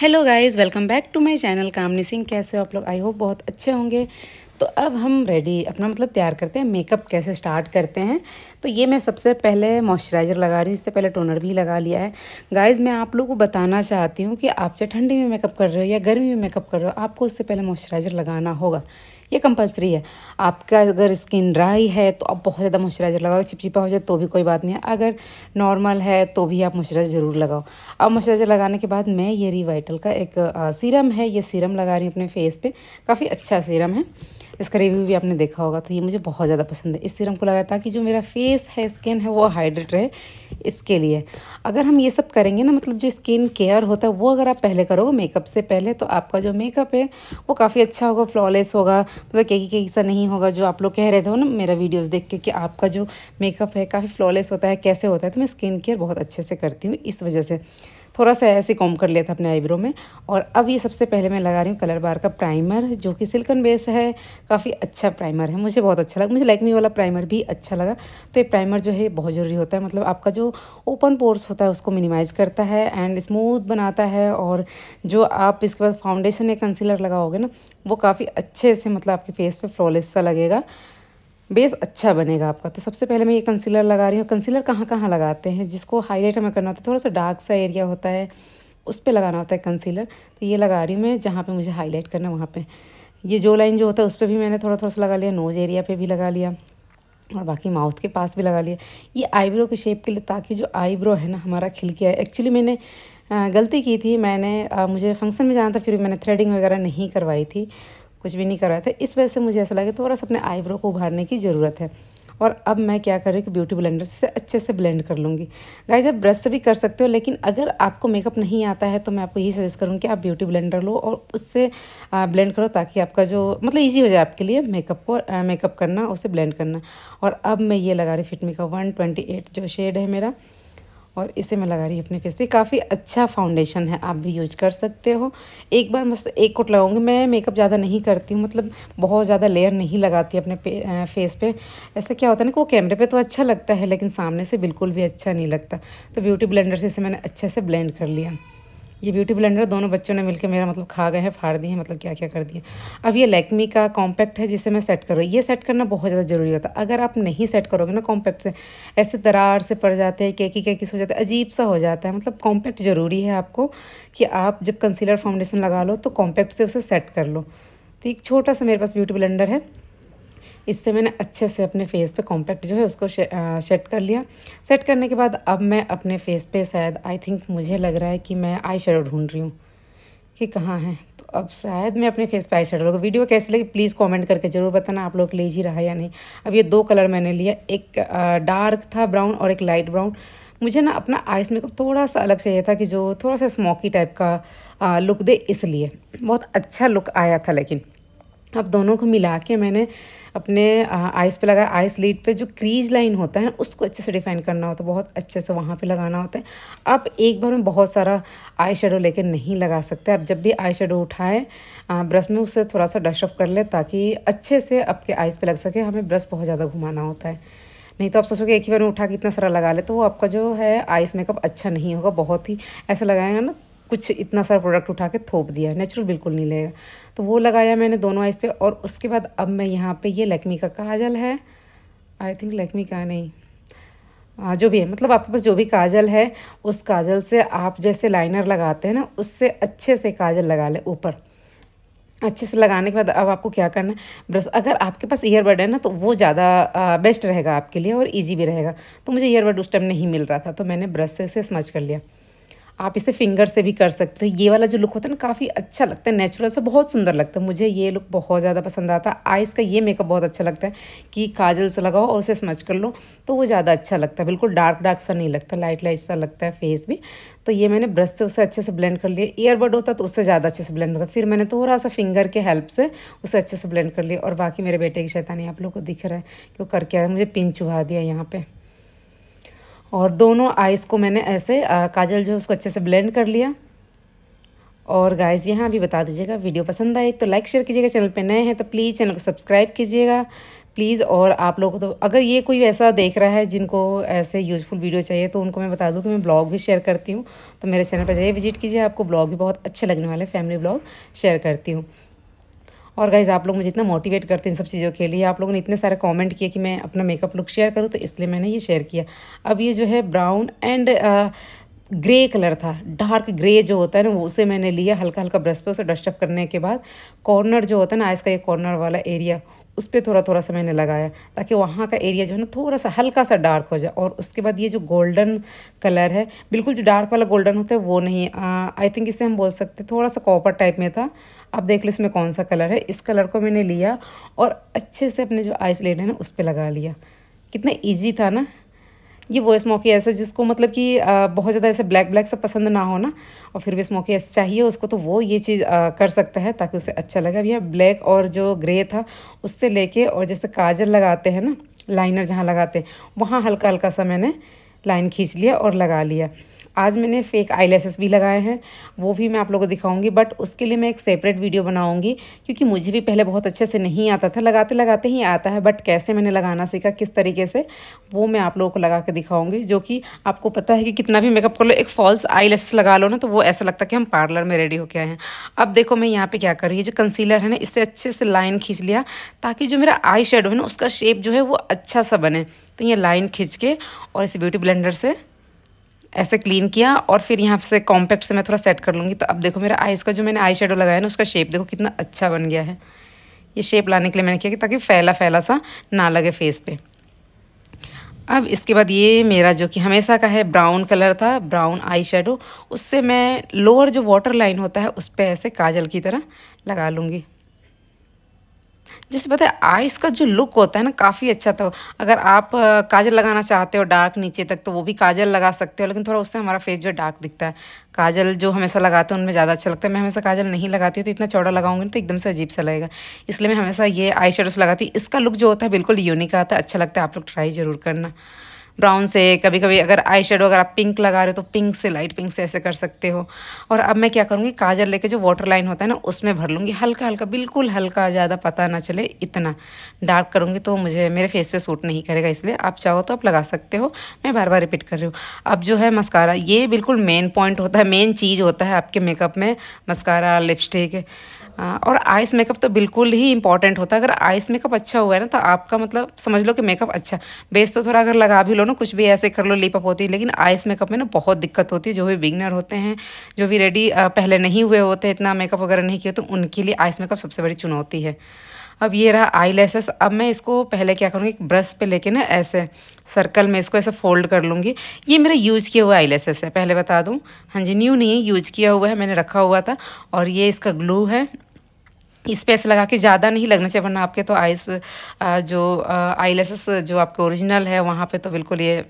hello guys welcome back to my channel Kamini Singh कैसे हो आप लोग आई होप बहुत अच्छे होंगे तो अब हम रेडी अपना मतलब तैयार करते हैं मेकअप कैसे स्टार्ट करते हैं तो ये मैं सबसे पहले मॉइस्चराइज़र लगा रही हूँ इससे पहले टोनर भी लगा लिया है गाइज मैं आप लोगों को बताना चाहती हूँ कि आप चाहे ठंडी में मेकअप कर रहे हो या गर्मी में मेकअप कर रहे हो आपको उससे पहले मॉइस्चराइज़र लगाना होगा ये कंपलसरी है आपका अगर स्किन ड्राई है तो आप बहुत ज़्यादा मॉइस्चराइज़र लगाओ चिपचिपा हो जाए तो भी कोई बात नहीं है अगर नॉर्मल है तो भी आप मॉइस्चराइज़र ज़रूर लगाओ अब मॉइस्चराइज़र लगाने के बाद मैं ये रिवाइटल का एक सीरम है ये सीरम लगा रही हूँ अपने फेस पे काफ़ी अच्छा सीरम है इसका रिव्यू भी आपने देखा होगा तो ये मुझे बहुत ज़्यादा पसंद है इस सीरम को लगाया ताकि जो मेरा फेस है स्किन है वो हाइड्रेट रहे इसके लिए अगर हम ये सब करेंगे ना मतलब जो स्किन केयर होता है वो अगर आप पहले करोगे मेकअप से पहले तो आपका जो मेकअप है वो काफ़ी अच्छा होगा फ्लॉलेस होगा मतलब कहीं कहीं सा नहीं होगा जो आप लोग कह रहे थे हो ना मेरा वीडियोज़ देख के कि आपका जो मेकअप है काफ़ी फ्लॉलेस होता है कैसे होता है तो मैं स्किन केयर बहुत अच्छे से करती हूँ इस वजह से थोड़ा सा ऐसे कॉम कर लिया था अपने आईब्रो में और अब ये सबसे पहले मैं लगा रही हूँ कलर बार का प्राइमर जो कि सिल्कन बेस है काफ़ी अच्छा प्राइमर है मुझे बहुत अच्छा लगा मुझे लैकमी वाला प्राइमर भी अच्छा लगा तो ये प्राइमर जो है बहुत ज़रूरी होता है मतलब आपका जो ओपन पोर्स होता है उसको मिनिमाइज़ करता है एंड स्मूथ बनाता है और जो आप इसके बाद फाउंडेशन या कंसीलर लगाओगे ना वो काफ़ी अच्छे से मतलब आपके फेस पर फ्लॉलेस सा लगेगा बेस अच्छा बनेगा आपका तो सबसे पहले मैं ये कंसीलर लगा रही हूँ कंसीलर कहाँ कहाँ लगाते हैं जिसको हाईलाइट हमें करना होता है थोड़ा सा डार्क सा एरिया होता है उस पर लगाना होता है कंसीलर तो ये लगा रही हूँ मैं जहाँ पे मुझे हाईलाइट करना है वहाँ पे ये जो लाइन जो होता है उस पर भी मैंने थोड़ा थोड़ा सा लगा लिया नोज एरिया पर भी लगा लिया और बाकी माउथ के पास भी लगा लिया ये आईब्रो के शेप के लिए ताकि जो आईब्रो है ना हमारा खिल गया है एक्चुअली मैंने गलती की थी मैंने मुझे फंक्शन में जाना था फिर भी मैंने थ्रेडिंग वगैरह नहीं करवाई थी कुछ भी नहीं कर रहे थे इस वजह से मुझे ऐसा लगे थोड़ा सा अपने आईब्रो को उभारने की ज़रूरत है और अब मैं क्या कर रही हूँ कि ब्यूटी ब्लेंडर से अच्छे से ब्लेंड कर लूँगी गाइज आप ब्रश से भी कर सकते हो लेकिन अगर आपको मेकअप नहीं आता है तो मैं आपको यही सजेस्ट करूँ कि आप ब्यूटी ब्लेंडर लो और उससे ब्लेंड करो ताकि आपका जो मतलब ईजी हो जाए आपके लिए मेकअप को मेकअप करना उसे ब्लेंड करना और अब मैं ये लगा रही फिटमी का वन जो शेड है मेरा और इसे मैं लगा रही हूँ अपने फेस पे काफ़ी अच्छा फाउंडेशन है आप भी यूज कर सकते हो एक बार बस एक कोट लगाऊंगी मैं मेकअप ज़्यादा नहीं करती हूँ मतलब बहुत ज़्यादा लेयर नहीं लगाती अपने फेस पे ऐसा क्या होता है ना कि वो कैमरे पे तो अच्छा लगता है लेकिन सामने से बिल्कुल भी अच्छा नहीं लगता तो ब्यूटी ब्लेंडर से इसे मैंने अच्छे से ब्लेंड कर लिया ये ब्यूटी ब्लेंडर दोनों बच्चों ने मिलकर मेरा मतलब खा गए हैं फाड़ दिए हैं मतलब क्या क्या कर दिए अब ये लैक्मी का कॉम्पैक्ट है जिसे मैं सेट कर रही ये सेट करना बहुत ज़्यादा ज़रूरी होता है अगर आप नहीं सेट करोगे ना कॉम्पैक्ट से ऐसे दरार से पड़ जाते हैं कैकी कैकी से हो जाते हैं अजीब सा हो जाता है मतलब कॉम्पैक्ट ज़रूरी है आपको कि आप जब कंसीलर फाउंडेशन लगा लो तो कॉम्पैक्ट से उसे सेट कर लो तो एक छोटा सा मेरे पास ब्यूटी ब्लेंडर है इससे मैंने अच्छे से अपने फेस पे कॉम्पैक्ट जो है उसको शे, सेट कर लिया सेट करने के बाद अब मैं अपने फेस पे शायद आई थिंक मुझे लग रहा है कि मैं आई शेडो ढूंढ रही हूँ कि कहाँ है तो अब शायद मैं अपने फेस पे आई शेडो लगा वीडियो कैसी लगी प्लीज़ कमेंट करके ज़रूर बताना आप लोग ले ही रहा या नहीं अब ये दो कलर मैंने लिया एक डार्क था ब्राउन और एक लाइट ब्राउन मुझे ना अपना आइस मेकअप थोड़ा सा अलग चाहिए था कि जो थोड़ा सा स्मोकी टाइप का लुक दे इसलिए बहुत अच्छा लुक आया था लेकिन अब दोनों को मिला के मैंने अपने आइस पे लगाया आइस लीड पे जो क्रीज लाइन होता है ना उसको अच्छे से डिफाइन करना होता है बहुत अच्छे से वहाँ पे लगाना होता है आप एक बार में बहुत सारा आई शेडो लेके नहीं लगा सकते आप जब भी आई शेडो उठाएँ ब्रश में उससे थोड़ा सा डस्ट ऑफ कर लें ताकि अच्छे से आपके आइस पे लग सके हमें ब्रश बहुत ज़्यादा घुमाना होता है नहीं तो आप सोचोगे एक ही बार में उठा के इतना सारा लगा ले तो वो आपका जो है आइस मेकअप अच्छा नहीं होगा बहुत ही ऐसा लगाएगा ना कुछ इतना सारा प्रोडक्ट उठा के थोप दिया नेचुरल बिल्कुल नहीं लगेगा तो वो लगाया मैंने दोनों आइज़ पे और उसके बाद अब मैं यहाँ पे ये लक्मी का काजल है आई थिंक लक्मी का नहीं हाँ जो भी है मतलब आपके पास जो भी काजल है उस काजल से आप जैसे लाइनर लगाते हैं ना उससे अच्छे से काजल लगा लें ऊपर अच्छे से लगाने के बाद अब आपको क्या करना है ब्रश अगर आपके पास ईयरबड है ना तो वो ज़्यादा बेस्ट रहेगा आपके लिए और इजी भी रहेगा तो मुझे ईयरबड उस टाइम नहीं मिल रहा था तो मैंने ब्रश से उसे स्मच कर लिया आप इसे फिंगर से भी कर सकते हो ये वाला जो लुक होता है ना काफ़ी अच्छा लगता है नेचुरल से बहुत सुंदर लगता है मुझे ये लुक बहुत ज़्यादा पसंद आता है आइस का ये मेकअप बहुत अच्छा लगता है कि काजल से लगाओ और उसे स्मच कर लो तो वो ज़्यादा अच्छा लगता है बिल्कुल डार्क डार्क सा नहीं लगता लाइट लाइट सा लगता है फेस भी तो ये मैंने ब्रश से उसे अच्छे से ब्लेंड कर लिया ईयरबड होता तो उससे ज़्यादा अच्छे से ब्लेंड होता फिर मैंने थोड़ा सा फिंगर के हेल्प से उसे अच्छे से ब्लेंड कर लिया और बाकी मेरे बेटे की शैतानी आप लोग को दिख रहा है कि वो करके आया मुझे पिन चुभा दिया यहाँ पर और दोनों आइस को मैंने ऐसे काजल जो है उसको अच्छे से ब्लेंड कर लिया और गाइस यहाँ भी बता दीजिएगा वीडियो पसंद आए तो लाइक शेयर कीजिएगा चैनल पे नए हैं तो प्लीज़ चैनल को सब्सक्राइब कीजिएगा प्लीज़ और आप लोगों को तो अगर ये कोई ऐसा देख रहा है जिनको ऐसे यूजफुल वीडियो चाहिए तो उनको मैं बता दूँ कि मैं ब्लॉग भी शेयर करती हूँ तो मेरे चैनल पर जाइए विजिट कीजिए आपको ब्लॉग भी बहुत अच्छे लगने वाले फैमिली ब्लॉग शेयर करती हूँ और गाइज़ आप लोग मुझे इतना मोटिवेट करते हैं इन सब चीज़ों के लिए आप लोगों ने इतने सारे कमेंट किए कि मैं अपना मेकअप लुक शेयर करूँ तो इसलिए मैंने ये शेयर किया अब ये जो है ब्राउन एंड ग्रे कलर था डार्क ग्रे जो होता है ना वो उसे मैंने लिया हल्का हल्का ब्रश पे उसे डस्टअप करने के बाद कॉर्नर जो होता है ना आइस का ये कॉर्नर वाला एरिया उस पर थोड़ा थोड़ा सा मैंने लगाया ताकि वहाँ का एरिया जो है ना थोड़ा सा हल्का सा डार्क हो जाए और उसके बाद ये जो गोल्डन कलर है बिल्कुल जो डार्क वाला गोल्डन होता है वो नहीं आई uh, थिंक इसे हम बोल सकते थोड़ा सा कॉपर टाइप में था आप देख लो इसमें कौन सा कलर है इस कलर को मैंने लिया और अच्छे से अपने जो आइस लेड है ना उस पर लगा लिया कितना ईजी था ना ये वो स्मोकी ऐसा जिसको मतलब कि बहुत ज़्यादा ऐसे ब्लैक ब्लैक सब पसंद ना हो ना और फिर भी स्मोकी ऐसा चाहिए उसको तो वो ये चीज़ आ, कर सकता है ताकि उसे अच्छा लगे भैया ब्लैक और जो ग्रे था उससे लेके और जैसे काजल लगाते हैं ना लाइनर जहाँ लगाते हैं वहाँ हल्का हल्का सा मैंने लाइन खींच लिया और लगा लिया आज मैंने फेक आई भी लगाए हैं वो भी मैं आप लोगों को दिखाऊंगी बट उसके लिए मैं एक सेपरेट वीडियो बनाऊंगी क्योंकि मुझे भी पहले बहुत अच्छे से नहीं आता था लगाते लगाते ही आता है बट कैसे मैंने लगाना सीखा किस तरीके से वो मैं आप लोगों को लगा के दिखाऊंगी जो कि आपको पता है कि कितना भी मेकअप कर लो एक फॉल्स आई लगा लो ना तो वो ऐसा लगता है कि हम पार्लर में रेडी होके आए हैं अब देखो मैं यहाँ पर क्या कर रही है जो कंसीलर है ना इससे अच्छे से लाइन खींच लिया ताकि जो मेरा आई है ना उसका शेप जो है वो अच्छा सा बने तो ये लाइन खींच के और इस ब्यूटी ब्लेंडर से ऐसे क्लीन किया और फिर यहाँ से कॉम्पैक्ट से मैं थोड़ा सेट कर लूँगी तो अब देखो मेरा आइस का जो मैंने आई शेडो लगाया ना उसका शेप देखो कितना अच्छा बन गया है ये शेप लाने के लिए मैंने किया कि ताकि फैला फैला सा ना लगे फेस पे अब इसके बाद ये मेरा जो कि हमेशा का है ब्राउन कलर था ब्राउन आई शेडो उससे मैं लोअर जो वाटर लाइन होता है उस पर ऐसे काजल की तरह लगा लूँगी जिससे पता है आइस का जो लुक होता है ना काफ़ी अच्छा था अगर आप काजल लगाना चाहते हो डार्क नीचे तक तो वो भी काजल लगा सकते हो लेकिन थोड़ा उससे हमारा फेस जो डार्क दिखता है काजल जो हमेशा लगाते हैं उनमें ज़्यादा अच्छा लगता है मैं हमेशा काजल नहीं लगाती हूँ तो इतना चौड़ा लगाऊंगी तो एकदम से अजीब सा लगेगा इसलिए मैं हमेशा ये आई लगाती हूँ इसका लुक जो होता है बिल्कुल यूनिक आता है अच्छा लगता है आप लोग ट्राई ज़रूर करना ब्राउन से कभी कभी अगर आई शेडो अगर आप पिंक लगा रहे हो तो पिंक से लाइट पिंक से ऐसे कर सकते हो और अब मैं क्या करूँगी काजल लेके जो वाटर लाइन होता है ना उसमें भर लूँगी हल्का हल्का बिल्कुल हल्का ज़्यादा पता ना चले इतना डार्क करूँगी तो मुझे मेरे फेस पे सूट नहीं करेगा इसलिए आप चाहो तो आप लगा सकते हो मैं बार बार रिपीट कर रही हूँ अब जो है मस्कारा ये बिल्कुल मेन पॉइंट होता है मेन चीज़ होता है आपके मेकअप में मस्कारा लिपस्टिक हाँ, और आइस मेकअप तो बिल्कुल ही इंपॉर्टेंट होता है अगर आइस मेकअप अच्छा हुआ है ना तो आपका मतलब समझ लो कि मेकअप अच्छा बेस तो थोड़ा अगर लगा भी लो ना कुछ भी ऐसे कर लो लिपअप होती है लेकिन आइस मेकअप में ना बहुत दिक्कत होती है जो भी बिगनर होते हैं जो भी रेडी पहले नहीं हुए होते इतना मेकअप वगैरह नहीं किए तो उनके लिए आइस मेकअप सबसे बड़ी चुनौती है अब ये रहा आई लेसेस अब मैं इसको पहले क्या करूँगी एक ब्रश पे लेके ना ऐसे सर्कल में इसको ऐसे फोल्ड कर लूँगी ये मेरा यूज किया हुआ आई लेसेस है पहले बता दूँ हाँ जी न्यू नहीं है यूज किया हुआ है मैंने रखा हुआ था और ये इसका ग्लू है इस पर ऐसे लगा के ज़्यादा नहीं लगना चाहिए वरना आपके तो आइस जो लेसेस जो आपके ओरिजिनल है वहाँ पे तो बिल्कुल ये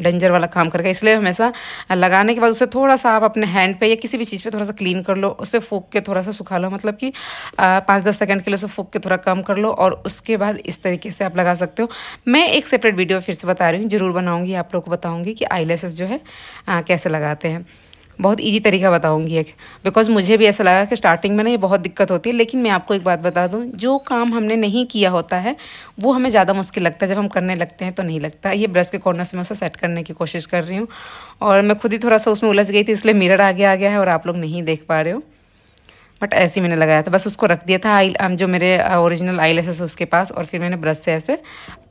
डेंजर वाला काम करके इसलिए हमेशा लगाने के बाद उसे थोड़ा सा आप अपने हैंड पे या किसी भी चीज़ पे थोड़ा सा क्लीन कर लो उसे फूक के थोड़ा सा सुखा लो मतलब कि पाँच दस सेकंड के लिए उसे फूक के थोड़ा कम कर लो और उसके बाद इस तरीके से आप लगा सकते हो मैं एक सेपरेट वीडियो फिर से बता रही हूँ ज़रूर बनाऊँगी आप लोग को बताऊँगी कि आई जो है आ, कैसे लगाते हैं बहुत इजी तरीका बताऊंगी एक बिकॉज मुझे भी ऐसा लगा कि स्टार्टिंग में ना ये बहुत दिक्कत होती है लेकिन मैं आपको एक बात बता दूं जो काम हमने नहीं किया होता है वो हमें ज़्यादा मुश्किल लगता है जब हम करने लगते हैं तो नहीं लगता ये ब्रश के कॉर्नर से मैं उसे सेट करने की कोशिश कर रही हूँ और मैं खुद ही थोड़ा सा उसमें उलझ गई थी इसलिए मिररर आगे आ गया है और आप लोग नहीं देख पा रहे हो बट ऐसे मैंने लगाया था बस उसको रख दिया था आई जो मेरे ओरिजिनल आई लेसेस उसके पास और फिर मैंने ब्रश से ऐसे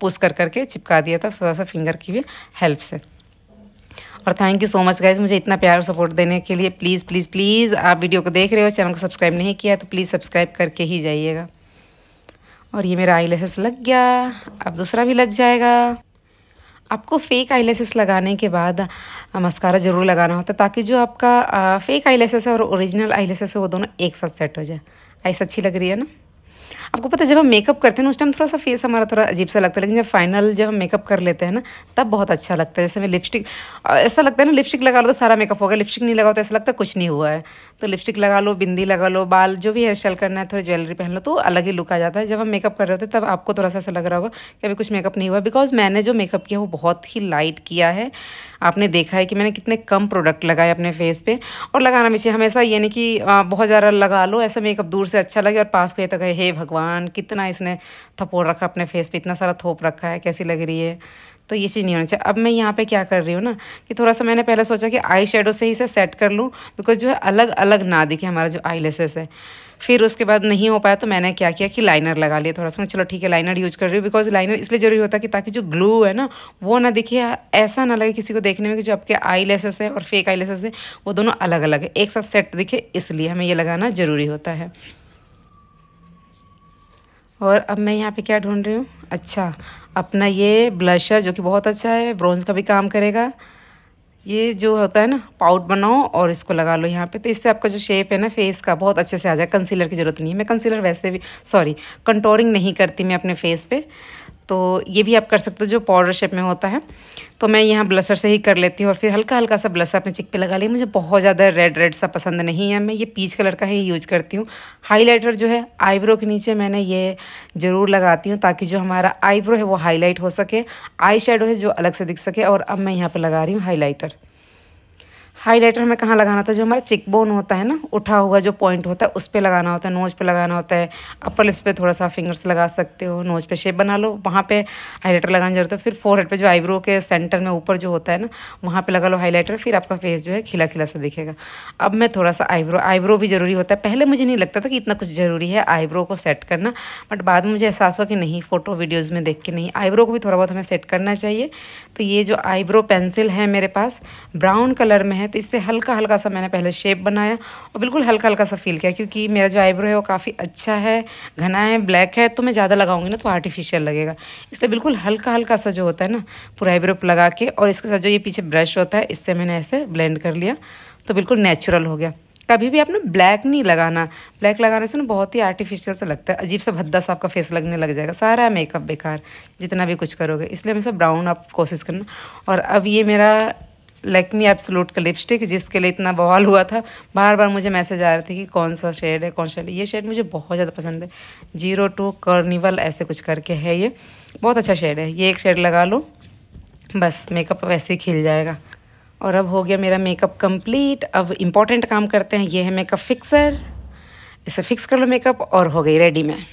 पुस कर करके चिपका दिया था थोड़ा सा फिंगर की भी हेल्प से और thank you so much guys मुझे इतना प्यार और सपोर्ट देने के लिए प्लीज़ प्लीज़ प्लीज़ आप वीडियो को देख रहे हो चैनल को सब्सक्राइब नहीं किया तो प्लीज़ सब्सक्राइब करके ही जाइएगा और ये मेरा आई लग गया अब दूसरा भी लग जाएगा आपको फेक आई लगाने के बाद मस्कारा ज़रूर लगाना होता है ताकि जो आपका फेक आई है और ओरिजिनल आई है वो दोनों एक साथ सेट हो जाए आइस अच्छी लग रही है ना आपको पता है जब हम मेकअप करते हैं ना उस टाइम थोड़ा सा फेस हमारा थोड़ा अजीब सा लगता है लेकिन जब फाइनल जब हम मेकअप कर लेते हैं ना तब बहुत अच्छा लगता है जैसे हमें लिपस्टिक ऐसा लगता है ना लिपस्टिक लगा लो तो सारा मेकअप हो गया लिपस्टिक नहीं लगा तो ऐसा लगता है कुछ नहीं हुआ है तो लिपस्टिक लगा लो बिंदी लगा लो बाल जो भी हेयर स्टाइल करना है थोड़ी ज्वेलरी पहन लो तो अलग ही लुक आ जाता है जब हम मेकअप कर रहे होते तब आपको थोड़ा सा ऐसा लग रहा होगा कि अभी कुछ मेकअप नहीं हुआ बिकॉज मैंने जो मेकअप किया वो बहुत ही लाइट किया है आपने देखा है कि मैंने कितने कम प्रोडक्ट लगाए अपने फेस पे और लगाना मुझे हमेशा ये नहीं कि बहुत ज़्यादा लगा लो ऐसा मेकअप दूर से अच्छा लगे और पास को ये तक हे भगवान कितना इसने थपोड़ रखा अपने फेस पे इतना सारा थोप रखा है कैसी लग रही है तो ये चीज़ नहीं होना चाहिए अब मैं यहाँ पे क्या कर रही हूँ ना कि थोड़ा सा मैंने पहले सोचा कि आई शेडो से ही इसे सेट कर लूँ बिकॉज जो है अलग अलग ना दिखे हमारा जो आई है फिर उसके बाद नहीं हो पाया तो मैंने क्या किया कि लाइनर लगा लिया थोड़ा सा चलो ठीक है लाइनर यूज कर रही हूँ बिकॉज लाइनर इसलिए जरूरी होता है कि ताकि जो ग्लू है ना वो ना दिखे ऐसा ना लगे किसी को देखने में कि जो आपके आई लेसेस हैं और फेक आई लेसेस हैं वो दोनों अलग अलग है एक साथ सेट दिखे इसलिए हमें ये लगाना ज़रूरी होता है और अब मैं यहाँ पे क्या ढूंढ रही हूँ अच्छा अपना ये ब्लशर जो कि बहुत अच्छा है ब्रॉन्ज का भी काम करेगा ये जो होता है ना पाउट बनाओ और इसको लगा लो यहाँ पे तो इससे आपका जो शेप है ना फेस का बहुत अच्छे से आ जाए कंसीलर की ज़रूरत नहीं है मैं कंसीलर वैसे भी सॉरी कंटोरिंग नहीं करती मैं अपने फेस पे तो ये भी आप कर सकते हो जो पाउडर शेप में होता है तो मैं यहाँ ब्लसर से ही कर लेती हूँ और फिर हल्का हल्का सा ब्लसर अपने चिक पे लगा लिया मुझे बहुत ज़्यादा रेड रेड सा पसंद नहीं है मैं ये पीच कलर का ही यूज करती हूँ हाइलाइटर जो है आईब्रो के नीचे मैंने ये ज़रूर लगाती हूँ ताकि जो हमारा आईब्रो है वो हाईलाइट हो सके आई है जो अलग से दिख सके और अब मैं यहाँ पर लगा रही हूँ हाईलाइटर हाईलाइटर हमें कहाँ लगाना था जो हमारा चिक बोन होता है ना उठा हुआ जो पॉइंट होता है उस पर लगाना होता है नोज पे लगाना होता है अपर लिप्स पे थोड़ा सा फिंगर्स लगा सकते हो नोज पे शेप बना लो वहाँ पे हाईलाइटर लगाना जरूरत है फिर फोरहेड पे जो आईब्रो के सेंटर में ऊपर जो होता है ना वहाँ पर लगा लो हाईलाइटर फिर आपका फेस जो है खिला खिला से दिखेगा अब मैं थोड़ा सा आईब्रो आईब्रो भी ज़रूरी होता है पहले मुझे नहीं लगता था कि इतना कुछ ज़रूरी है आईब्रो को सेट करना बट बाद में मुझे एहसास हुआ कि नहीं फ़ोटो वीडियोज़ में देख के नहीं आईब्रो को भी थोड़ा बहुत हमें सेट करना चाहिए तो ये जो आईब्रो पेंसिल है मेरे पास ब्राउन कलर में है तो इससे हल्का हल्का सा मैंने पहले शेप बनाया और बिल्कुल हल्का हल्का सा फील किया क्योंकि मेरा जो आईब्रो है वो काफ़ी अच्छा है घना है ब्लैक है तो मैं ज़्यादा लगाऊंगी ना तो आर्टिफिशियल लगेगा इसलिए बिल्कुल हल्का हल्का सा जो होता है ना पूरा आईब्रो लगा के और इसके साथ जो ये पीछे ब्रश होता है इससे मैंने ऐसे ब्लेंड कर लिया तो बिल्कुल नेचुरल हो गया कभी भी आपने ब्लैक नहीं लगाना ब्लैक लगाने से ना बहुत ही आर्टिफिशियल सा लगता है अजीब सा भद्दा सा आपका फेस लगने लग जाएगा सारा मेकअप बेकार जितना भी कुछ करोगे इसलिए मैं सब ब्राउन आप कोशिश करना और अब ये मेरा लैक्मी लूट का लिपस्टिक जिसके लिए इतना बवाल हुआ था बार बार मुझे मैसेज आ रहे थे कि कौन सा शेड है कौन सा ये शेड मुझे बहुत ज़्यादा पसंद है जीरो टू कर्निवल ऐसे कुछ करके है ये बहुत अच्छा शेड है ये एक शेड लगा लो बस मेकअप वैसे ही खिल जाएगा और अब हो गया मेरा मेकअप कम्प्लीट अब इम्पॉर्टेंट काम करते हैं ये है मेकअप फिक्सर इसे फिक्स कर लो मेकअप और हो गई रेडी मैं